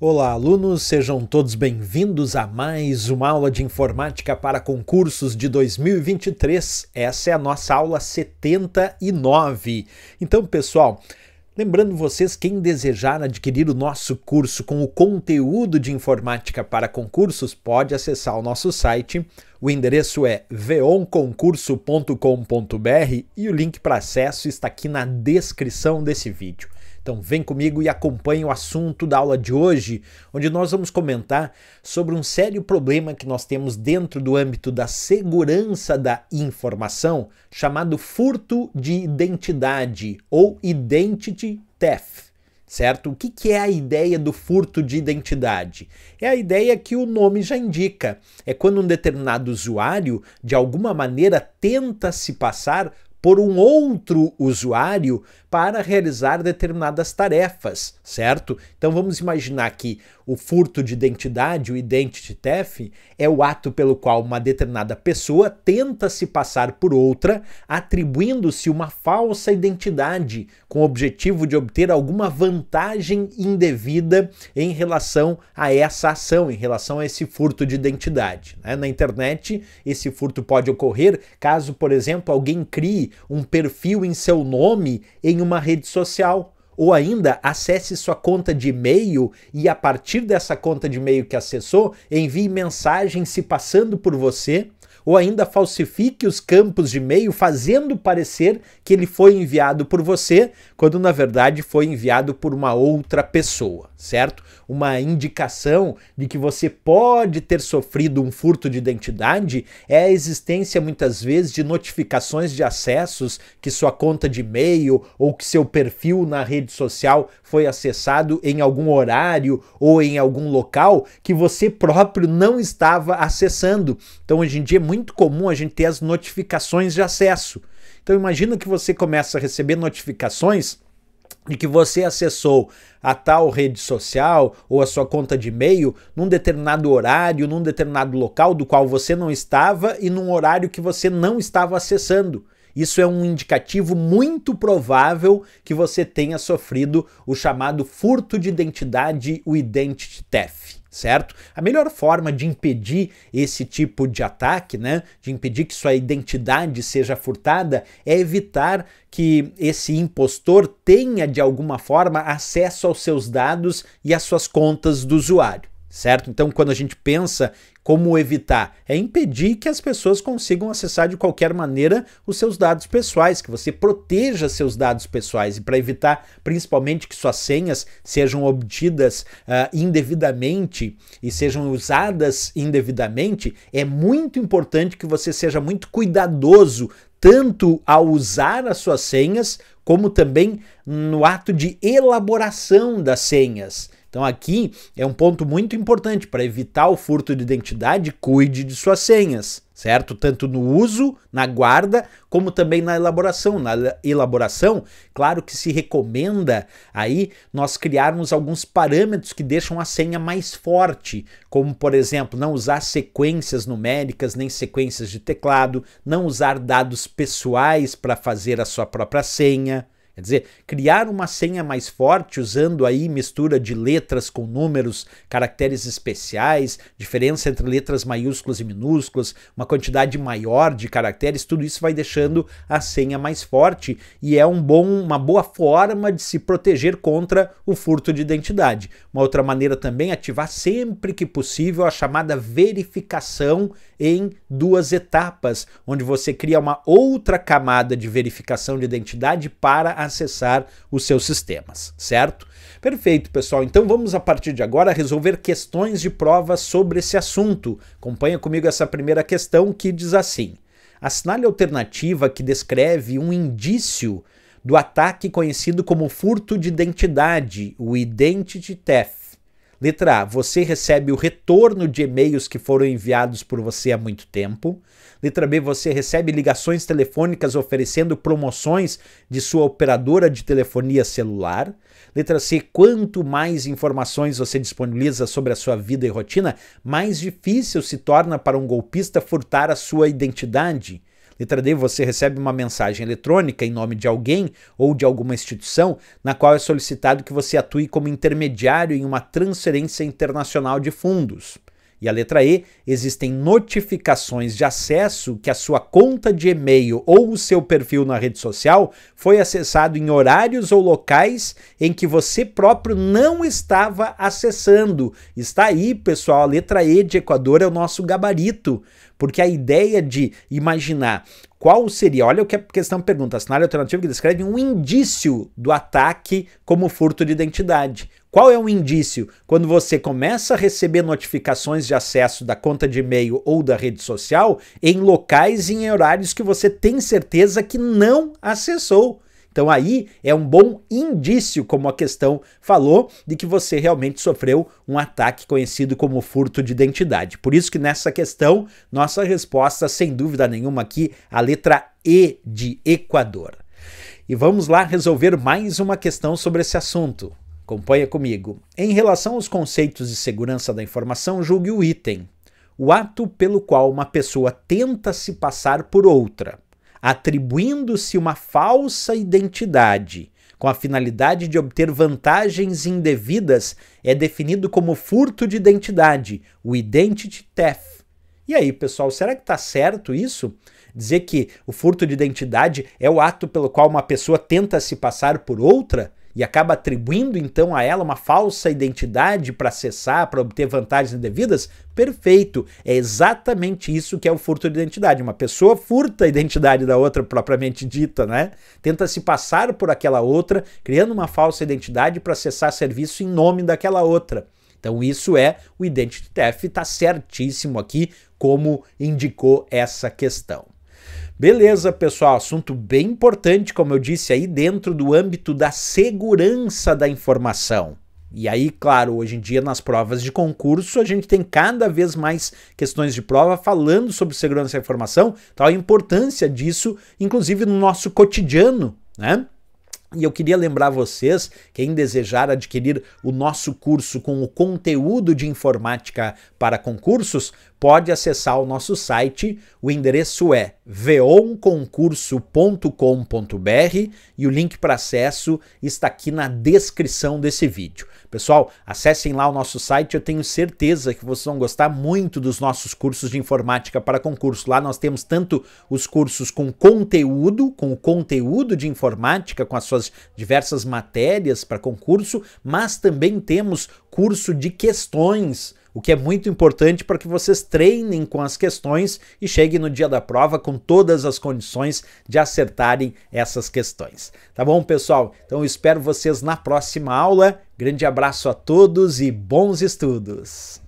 Olá, alunos, sejam todos bem-vindos a mais uma aula de informática para concursos de 2023. Essa é a nossa aula 79. Então, pessoal, Lembrando vocês, quem desejar adquirir o nosso curso com o conteúdo de informática para concursos, pode acessar o nosso site. O endereço é veonconcurso.com.br e o link para acesso está aqui na descrição desse vídeo. Então vem comigo e acompanhe o assunto da aula de hoje, onde nós vamos comentar sobre um sério problema que nós temos dentro do âmbito da segurança da informação, chamado furto de identidade ou identity theft certo? O que, que, é a ideia do furto de identidade? É a ideia que o nome já indica. É quando um determinado usuário, de alguma maneira, tenta se passar por um outro usuário para realizar determinadas tarefas, certo? Então vamos imaginar que o furto de identidade, o identity theft, é o ato pelo qual uma determinada pessoa tenta se passar por outra, atribuindo-se uma falsa identidade, com o objetivo de obter alguma vantagem indevida em relação a essa ação, em relação a esse furto de identidade. Né? Na internet, esse furto pode ocorrer caso, por exemplo, alguém crie um perfil em seu nome em uma rede social. Ou ainda, acesse sua conta de e-mail e, a partir dessa conta de e-mail que acessou, envie mensagem se passando por você ou ainda falsifique os campos de e-mail fazendo parecer que ele foi enviado por você, quando na verdade foi enviado por uma outra pessoa, certo? Uma indicação de que você pode ter sofrido um furto de identidade é a existência muitas vezes de notificações de acessos que sua conta de e-mail ou que seu perfil na rede social foi acessado em algum horário ou em algum local que você próprio não estava acessando. Então hoje em dia é muito muito comum a gente ter as notificações de acesso. Então imagina que você começa a receber notificações de que você acessou a tal rede social ou a sua conta de e-mail num determinado horário, num determinado local do qual você não estava e num horário que você não estava acessando. Isso é um indicativo muito provável que você tenha sofrido o chamado furto de identidade, o identity theft certo? A melhor forma de impedir esse tipo de ataque, né, de impedir que sua identidade seja furtada, é evitar que esse impostor tenha de alguma forma acesso aos seus dados e às suas contas do usuário certo? Então, quando a gente pensa como evitar, é impedir que as pessoas consigam acessar de qualquer maneira os seus dados pessoais, que você proteja seus dados pessoais e para evitar, principalmente, que suas senhas sejam obtidas uh, indevidamente e sejam usadas indevidamente, é muito importante que você seja muito cuidadoso tanto ao usar as suas senhas, como também no ato de elaboração das senhas. Então aqui é um ponto muito importante para evitar o furto de identidade, cuide de suas senhas, certo? Tanto no uso, na guarda, como também na elaboração. Na elaboração, claro que se recomenda aí nós criarmos alguns parâmetros que deixam a senha mais forte, como por exemplo, não usar sequências numéricas nem sequências de teclado, não usar dados pessoais para fazer a sua própria senha Quer dizer, criar uma senha mais forte usando aí mistura de letras com números, caracteres especiais, diferença entre letras maiúsculas e minúsculas, uma quantidade maior de caracteres, tudo isso vai deixando a senha mais forte e é um bom, uma boa forma de se proteger contra o furto de identidade. Uma outra maneira também é ativar sempre que possível a chamada verificação em duas etapas, onde você cria uma outra camada de verificação de identidade para a acessar os seus sistemas, certo? Perfeito, pessoal. Então vamos a partir de agora resolver questões de prova sobre esse assunto. Acompanha comigo essa primeira questão que diz assim: assinale a alternativa que descreve um indício do ataque conhecido como furto de identidade, o identity theft Letra A, você recebe o retorno de e-mails que foram enviados por você há muito tempo. Letra B, você recebe ligações telefônicas oferecendo promoções de sua operadora de telefonia celular. Letra C, quanto mais informações você disponibiliza sobre a sua vida e rotina, mais difícil se torna para um golpista furtar a sua identidade. Letra D, você recebe uma mensagem eletrônica em nome de alguém ou de alguma instituição na qual é solicitado que você atue como intermediário em uma transferência internacional de fundos. E a letra E, existem notificações de acesso que a sua conta de e-mail ou o seu perfil na rede social foi acessado em horários ou locais em que você próprio não estava acessando. Está aí, pessoal, a letra E de Equador é o nosso gabarito. Porque a ideia de imaginar qual seria, olha o que a questão pergunta, cenário alternativo que descreve um indício do ataque como furto de identidade. Qual é o indício? Quando você começa a receber notificações de acesso da conta de e-mail ou da rede social em locais e em horários que você tem certeza que não acessou. Então aí é um bom indício, como a questão falou, de que você realmente sofreu um ataque conhecido como furto de identidade. Por isso que nessa questão, nossa resposta, sem dúvida nenhuma aqui, a letra E de Equador. E vamos lá resolver mais uma questão sobre esse assunto. Acompanha comigo. Em relação aos conceitos de segurança da informação, julgue o item. O ato pelo qual uma pessoa tenta se passar por outra atribuindo-se uma falsa identidade com a finalidade de obter vantagens indevidas é definido como furto de identidade, o identity theft. E aí, pessoal, será que está certo isso? Dizer que o furto de identidade é o ato pelo qual uma pessoa tenta se passar por outra? e acaba atribuindo então a ela uma falsa identidade para acessar, para obter vantagens indevidas, perfeito. É exatamente isso que é o furto de identidade. Uma pessoa furta a identidade da outra propriamente dita, né? Tenta se passar por aquela outra, criando uma falsa identidade para acessar serviço em nome daquela outra. Então isso é o identity theft, está certíssimo aqui como indicou essa questão. Beleza, pessoal, assunto bem importante, como eu disse aí, dentro do âmbito da segurança da informação. E aí, claro, hoje em dia nas provas de concurso a gente tem cada vez mais questões de prova falando sobre segurança da informação, tal a importância disso, inclusive no nosso cotidiano, né? E eu queria lembrar vocês, quem desejar adquirir o nosso curso com o conteúdo de informática para concursos, pode acessar o nosso site. O endereço é veonconcurso.com.br e o link para acesso está aqui na descrição desse vídeo. Pessoal, acessem lá o nosso site, eu tenho certeza que vocês vão gostar muito dos nossos cursos de informática para concurso. Lá nós temos tanto os cursos com conteúdo, com o conteúdo de informática, com as suas suas diversas matérias para concurso, mas também temos curso de questões o que é muito importante para que vocês treinem com as questões e cheguem no dia da prova com todas as condições de acertarem essas questões. Tá bom, pessoal? Então eu espero vocês na próxima aula. Grande abraço a todos e bons estudos!